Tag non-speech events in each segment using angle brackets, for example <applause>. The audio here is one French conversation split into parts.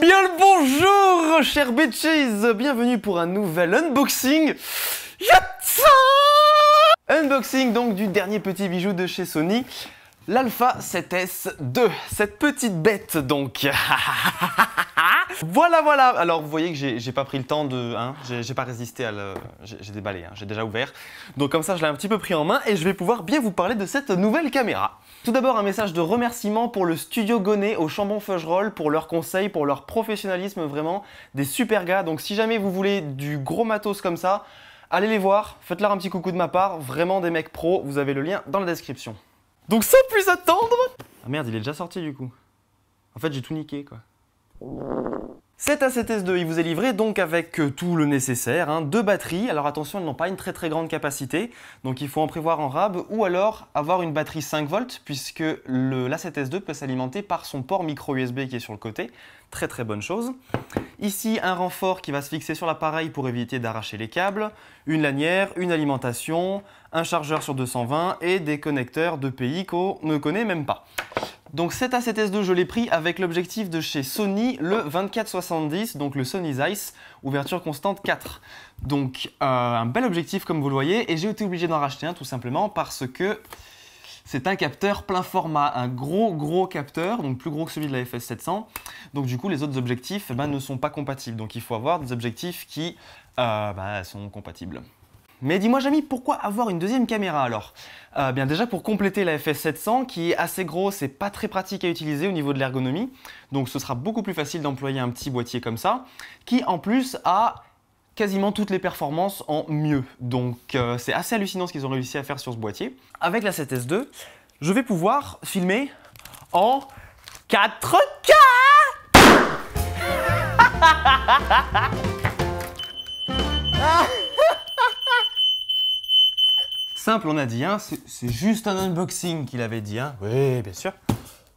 Bien le bonjour, chers bitches Bienvenue pour un nouvel unboxing Unboxing donc du dernier petit bijou de chez Sony, l'Alpha 7S2. Cette petite bête donc <laughs> Voilà, voilà. Alors, vous voyez que j'ai pas pris le temps de. Hein, j'ai pas résisté à le. J'ai déballé, hein. j'ai déjà ouvert. Donc, comme ça, je l'ai un petit peu pris en main et je vais pouvoir bien vous parler de cette nouvelle caméra. Tout d'abord, un message de remerciement pour le studio Gonnet au chambon Roll, pour leurs conseils, pour leur professionnalisme, vraiment des super gars. Donc, si jamais vous voulez du gros matos comme ça, allez les voir, faites-leur un petit coucou de ma part. Vraiment des mecs pros, vous avez le lien dans la description. Donc, sans plus attendre. Ah merde, il est déjà sorti du coup. En fait, j'ai tout niqué quoi. Cet s 2 il vous est livré donc avec euh, tout le nécessaire, hein, deux batteries, alors attention, elles n'ont pas une très très grande capacité, donc il faut en prévoir en RAB, ou alors avoir une batterie 5 volts, puisque la 7 s 2 peut s'alimenter par son port micro USB qui est sur le côté, très très bonne chose. Ici, un renfort qui va se fixer sur l'appareil pour éviter d'arracher les câbles, une lanière, une alimentation, un chargeur sur 220 et des connecteurs de pays qu'on ne connaît même pas. Donc cet A7S2, je l'ai pris avec l'objectif de chez Sony, le 2470, donc le Sony Zeiss, ouverture constante 4. Donc euh, un bel objectif comme vous le voyez, et j'ai été obligé d'en racheter un tout simplement parce que c'est un capteur plein format, un gros gros capteur, donc plus gros que celui de la FS700. Donc du coup les autres objectifs eh ben, ne sont pas compatibles, donc il faut avoir des objectifs qui euh, bah, sont compatibles. Mais dis-moi Jamy, pourquoi avoir une deuxième caméra alors euh, Bien déjà pour compléter la FS700 qui est assez grosse et pas très pratique à utiliser au niveau de l'ergonomie. Donc ce sera beaucoup plus facile d'employer un petit boîtier comme ça qui en plus a quasiment toutes les performances en mieux. Donc euh, c'est assez hallucinant ce qu'ils ont réussi à faire sur ce boîtier. Avec la 7S2, je vais pouvoir filmer en 4K <laughs> simple, on a dit, hein, c'est juste un unboxing qu'il avait dit, hein. Oui, bien sûr.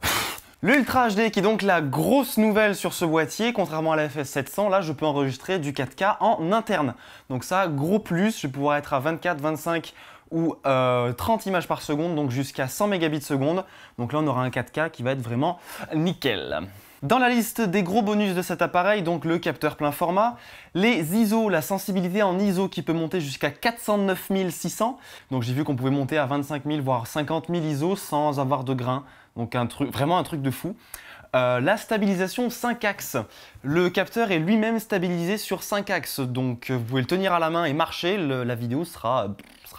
<laughs> L'Ultra HD qui est donc la grosse nouvelle sur ce boîtier, contrairement à la FS700, là je peux enregistrer du 4K en interne. Donc ça, gros plus, je vais pouvoir être à 24, 25 ou 30 euh, images par seconde, donc jusqu'à 100 mégabits seconde. Donc là on aura un 4K qui va être vraiment nickel. Dans la liste des gros bonus de cet appareil, donc le capteur plein format, les ISO, la sensibilité en ISO qui peut monter jusqu'à 409 600. Donc j'ai vu qu'on pouvait monter à 25 000 voire 50 000 ISO sans avoir de grain. Donc truc, vraiment un truc de fou. Euh, la stabilisation 5 axes. Le capteur est lui-même stabilisé sur 5 axes, donc euh, vous pouvez le tenir à la main et marcher, la vidéo sera,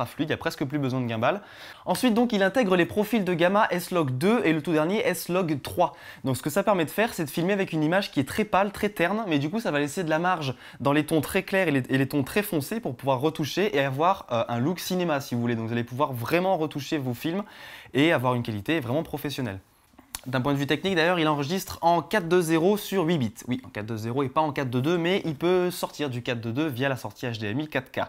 fluide, il n'y a presque plus besoin de gimbal. Ensuite donc il intègre les profils de gamma S-Log 2 et le tout dernier S-Log 3. Donc ce que ça permet de faire c'est de filmer avec une image qui est très pâle, très terne, mais du coup ça va laisser de la marge dans les tons très clairs et les, tons très foncés pour pouvoir retoucher et avoir euh, un look cinéma si vous voulez. Donc vous allez pouvoir vraiment retoucher vos films et avoir une qualité vraiment professionnelle. D'un point de vue technique, d'ailleurs, il enregistre en 4.2.0 sur 8 bits. Oui, en 4.2.0 et pas en 4.2.2, mais il peut sortir du 4.2.2 via la sortie HDMI 4K.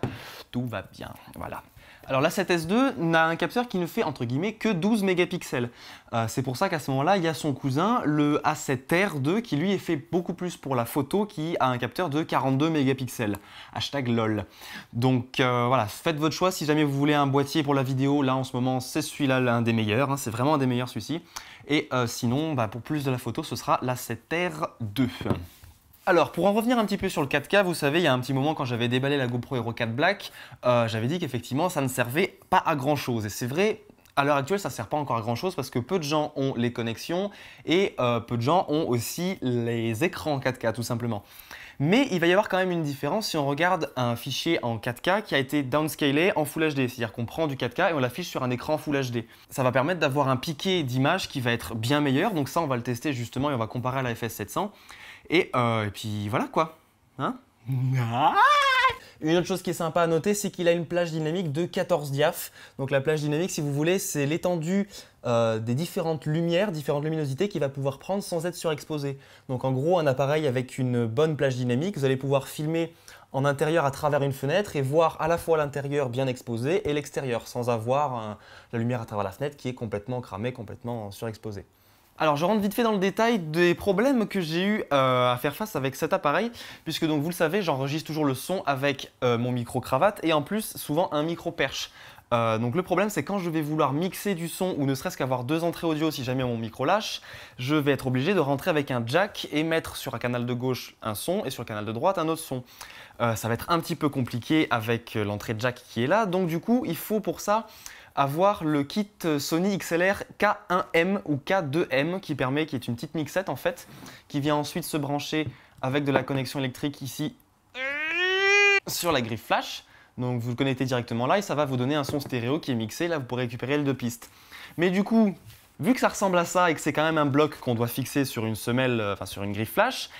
Tout va bien, voilà. Alors la 7S2 n'a un capteur qui ne fait entre guillemets que 12 mégapixels. Euh, c'est pour ça qu'à ce moment-là, il y a son cousin, le A7R2, qui lui est fait beaucoup plus pour la photo, qui a un capteur de 42 mégapixels. Hashtag lol. Donc euh, voilà, faites votre choix si jamais vous voulez un boîtier pour la vidéo. Là en ce moment, c'est celui-là l'un des meilleurs. Hein. c'est vraiment un des meilleurs celui-ci. Et euh, sinon, bah, pour plus de la photo, ce sera la 7R2. Alors, pour en revenir un petit peu sur le 4K, vous savez, il y a un petit moment quand j'avais déballé la GoPro Hero 4 Black, euh, j'avais dit qu'effectivement, ça ne servait pas à grand chose. Et c'est vrai, à l'heure actuelle, ça ne sert pas encore à grand chose parce que peu de gens ont les connexions et euh, peu de gens ont aussi les écrans 4K tout simplement. Mais il va y avoir quand même une différence si on regarde un fichier en 4K qui a été downscalé en Full HD. C'est-à-dire qu'on prend du 4K et on l'affiche sur un écran Full HD. Ça va permettre d'avoir un piqué d'image qui va être bien meilleur. Donc ça, on va le tester justement et on va comparer à la FS700. Euh, et, puis voilà quoi. Hein ah une autre chose qui est sympa à noter, c'est qu'il a une plage dynamique de 14 diaf. Donc la plage dynamique, si vous voulez, c'est l'étendue euh, des différentes lumières, différentes luminosités qu'il va pouvoir prendre sans être surexposé. Donc en gros, un appareil avec une bonne plage dynamique, vous allez pouvoir filmer en intérieur à travers une fenêtre et voir à la fois l'intérieur bien exposé et l'extérieur sans avoir euh, la lumière à travers la fenêtre qui est complètement cramée, complètement surexposée. Alors je rentre vite fait dans le détail des problèmes que j'ai eu euh, à faire face avec cet appareil, puisque donc vous le savez, j'enregistre toujours le son avec euh, mon micro-cravate et en plus souvent un micro-perche. Euh, donc le problème c'est quand je vais vouloir mixer du son ou ne serait-ce qu'avoir deux entrées audio si jamais mon micro lâche, je vais être obligé de rentrer avec un jack et mettre sur un canal de gauche un son et sur le canal de droite un autre son. ça va être un petit peu compliqué avec l'entrée jack qui est là, donc du coup il faut pour ça avoir le kit Sony XLR K1M ou K2M qui permet, qui est une petite mixette en fait, qui vient ensuite se brancher avec de la connexion électrique ici sur la griffe flash. Donc vous le connectez directement là et ça va vous donner un son stéréo qui est mixé. Là, vous pourrez récupérer les deux pistes. Mais du coup, vu que ça ressemble à ça et que c'est quand même un bloc qu'on doit fixer sur une semelle, euh, enfin sur une griffe flash,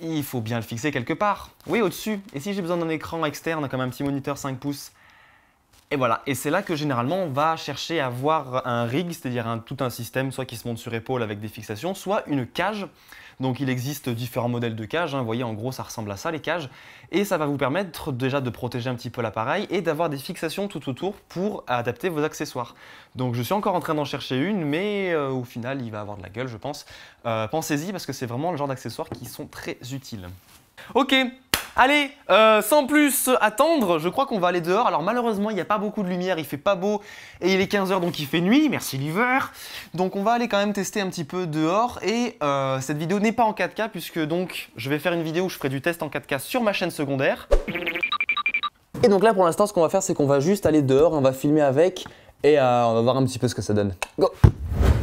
il faut bien le fixer quelque part. Oui, au-dessus. Et si j'ai besoin d'un écran externe comme un petit moniteur 5 pouces, et voilà, et c'est là que généralement on va chercher à avoir un rig, c'est-à-dire tout un système, soit qui se monte sur épaule avec des fixations, soit une cage. Donc il existe différents modèles de cages, hein. vous voyez en gros ça ressemble à ça les cages, et ça va vous permettre déjà de protéger un petit peu l'appareil et d'avoir des fixations tout autour pour adapter vos accessoires. Donc je suis encore en train d'en chercher une, mais euh, au final il va avoir de la gueule je pense. Euh, pensez-y parce que c'est vraiment le genre d'accessoires qui sont très utiles. Ok, Allez, euh, sans plus attendre, je crois qu'on va aller dehors. Alors malheureusement, il n'y a pas beaucoup de lumière, il fait pas beau et il est 15h donc il fait nuit, merci l'hiver. Donc on va aller quand même tester un petit peu dehors et euh, cette vidéo n'est pas en 4K puisque donc je vais faire une vidéo où je ferai du test en 4K sur ma chaîne secondaire. Et donc là pour l'instant, ce qu'on va faire, c'est qu'on va juste aller dehors, on va filmer avec et euh, on va voir un petit peu ce que ça donne. Go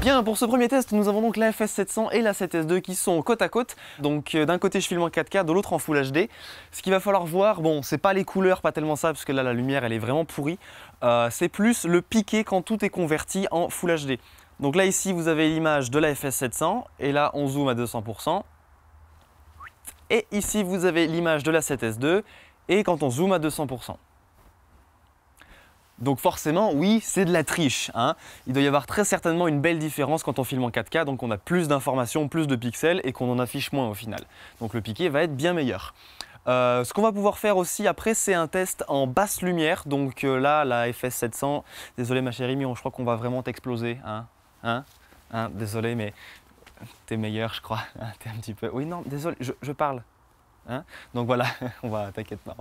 Bien, pour ce premier test, nous avons donc la FS700 et la 7S2 qui sont côte à côte. Donc euh, d'un côté, je filme en 4K, de l'autre en Full HD. Ce qu'il va falloir voir, bon, c'est pas les couleurs, pas tellement ça, parce que là, la lumière, elle est vraiment pourrie. Euh, c'est plus le piqué quand tout est converti en Full HD. Donc là, ici, vous avez l'image de la FS700, et là, on zoome à 200%. Et ici, vous avez l'image de la 7S2, et quand on zoome à 200%. Donc forcément, oui, c'est de la triche. Hein. Il doit y avoir très certainement une belle différence quand on filme en 4K, donc on a plus d'informations, plus de pixels et qu'on en affiche moins au final. Donc le piqué va être bien meilleur. Euh, ce qu'on va pouvoir faire aussi après, c'est un test en basse lumière. Donc euh, là, la FS 700, désolé ma chérie, mais je crois qu'on va vraiment t'exploser. Hein, hein, hein, désolé, mais t'es meilleur, je crois. <laughs> T'es un petit peu. Oui, non, désolé, je parle. Hein donc voilà, <laughs> on va, t'inquiète pas.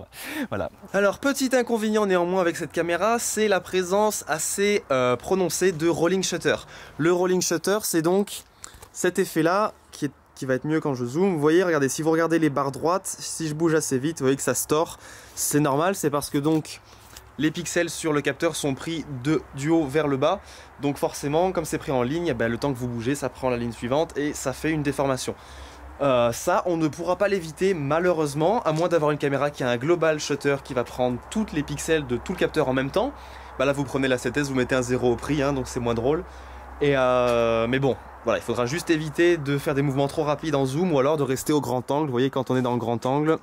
Voilà. Alors, petit inconvénient néanmoins avec cette caméra, c'est la présence assez euh, prononcée de rolling shutter. Le rolling shutter, c'est donc cet effet-là qui, va être mieux quand je zoome. Vous voyez, regardez, si vous regardez les barres droites, si je bouge assez vite, vous voyez que ça se C'est normal, c'est parce que donc les pixels sur le capteur sont pris de, du haut vers le bas. Donc forcément, comme c'est pris en ligne, eh ben, le temps que vous bougez, ça prend la ligne suivante et ça fait une déformation. Euh, ça, on ne pourra pas l'éviter malheureusement, à moins d'avoir une caméra qui a un global shutter qui va prendre toutes les pixels de tout le capteur en même temps. Bah là, vous prenez la 7S, vous mettez un 0 au prix, hein, donc c'est moins drôle. Et euh, mais bon, voilà, il faudra juste éviter de faire des mouvements trop rapides en zoom ou alors de rester au grand angle. Vous voyez, quand on est dans le grand angle,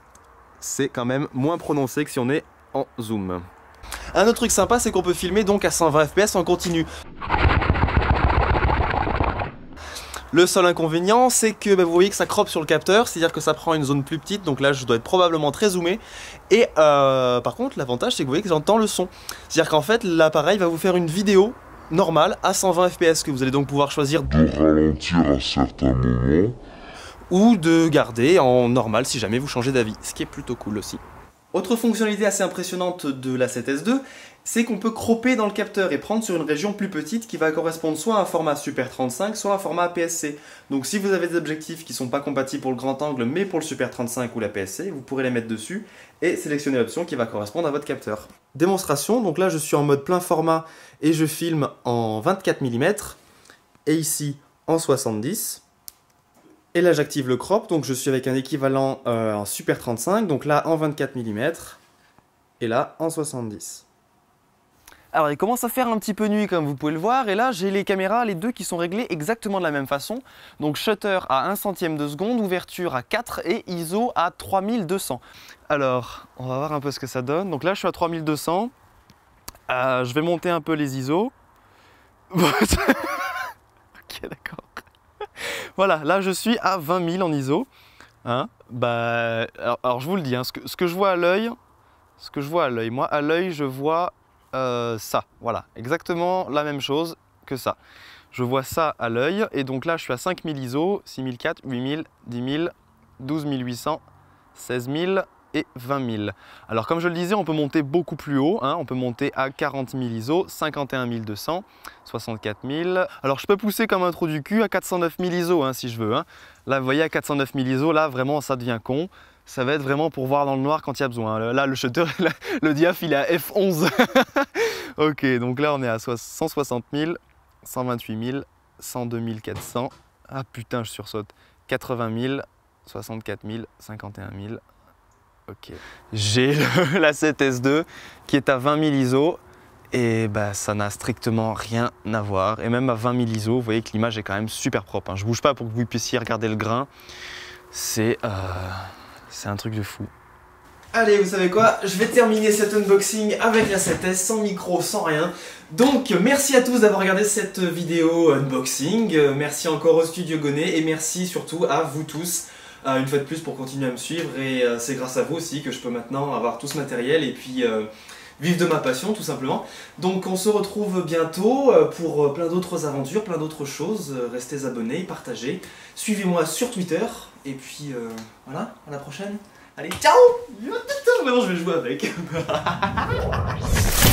c'est quand même moins prononcé que si on est en zoom. Un autre truc sympa, c'est qu'on peut filmer donc à 120 fps en continu. Le seul inconvénient, c'est que bah, vous voyez que ça crop sur le capteur, c'est-à-dire que ça prend une zone plus petite, donc là je dois être probablement très zoomé. Et euh, par contre, l'avantage, c'est que vous voyez que j'entends le son. C'est-à-dire qu'en fait, l'appareil va vous faire une vidéo normale à 120 fps, que vous allez donc pouvoir choisir de ralentir à certain moment, ou de garder en normal si jamais vous changez d'avis, ce qui est plutôt cool aussi. Autre fonctionnalité assez impressionnante de la 7S2, c'est qu'on peut cropper dans le capteur et prendre sur une région plus petite qui va correspondre soit à un format Super 35, soit à un format aps Donc si vous avez des objectifs qui ne sont pas compatibles pour le grand angle mais pour le Super 35 ou la PSC, vous pourrez les mettre dessus et sélectionner l'option qui va correspondre à votre capteur. Démonstration, donc là je suis en mode plein format et je filme en 24 mm et ici en 70 et là, j'active le crop, donc je suis avec un équivalent euh, en Super 35, donc là en 24 mm, et là en 70. Alors il commence à faire un petit peu nuit comme vous pouvez le voir et là j'ai les caméras les deux qui sont réglées exactement de la même façon. Donc shutter à 1 centième de seconde, ouverture à 4 et ISO à 3200. Alors on va voir un peu ce que ça donne. Donc là je suis à 3200, euh, je vais monter un peu les ISO. <laughs> ok d'accord. Voilà, là je suis à 20 000 en ISO. Hein. Bah, alors, je vous le dis, hein, ce, que, je vois à l'œil, moi à l'œil je vois euh, ça, voilà, exactement la même chose que ça. Je vois ça à l'œil et donc là je suis à 5 000 ISO, 6 000, 8 10 000, 12 800, 16 000 et 20 000. Alors comme je le disais, on peut monter beaucoup plus haut, hein. on peut monter à 40 000 ISO, 51 200, 64 000. Alors je peux pousser comme un trou du cul à 409 000 ISO hein, si je veux. Hein. Là vous voyez à 409 000 ISO, là vraiment ça devient con. Ça va être vraiment pour voir dans le noir quand il y a besoin. Là le shutter, <laughs> le diaph il est à F11. <laughs> ok donc là on est à 160 000, 128 000, 102 400. Ah putain je sursaute. 80 000, 64 000, 51 000. J'ai <laughs> la 7S2 qui est à 20 000 ISO et bah, ça n'a strictement rien à voir. Et même à 20 000 ISO, vous voyez que l'image est quand même super propre. Hein. Je ne bouge pas pour que vous puissiez regarder le grain. Euh, c'est un truc de fou. Allez, vous savez quoi Je vais terminer cet unboxing avec la 7S, sans micro, sans rien. Donc, merci à tous d'avoir regardé cette vidéo unboxing. Euh, merci encore au studio Gonnet et merci surtout à vous tous euh, une fois de plus pour continuer à me suivre et euh, c'est grâce à vous aussi que je peux maintenant avoir tout ce matériel et puis euh, vivre de ma passion tout simplement. Donc on se retrouve bientôt pour plein d'autres aventures, plein d'autres choses. Restez abonnés, partagez, suivez-moi sur Twitter et puis voilà, à la prochaine. Allez, ciao Maintenant je vais jouer avec <laughs>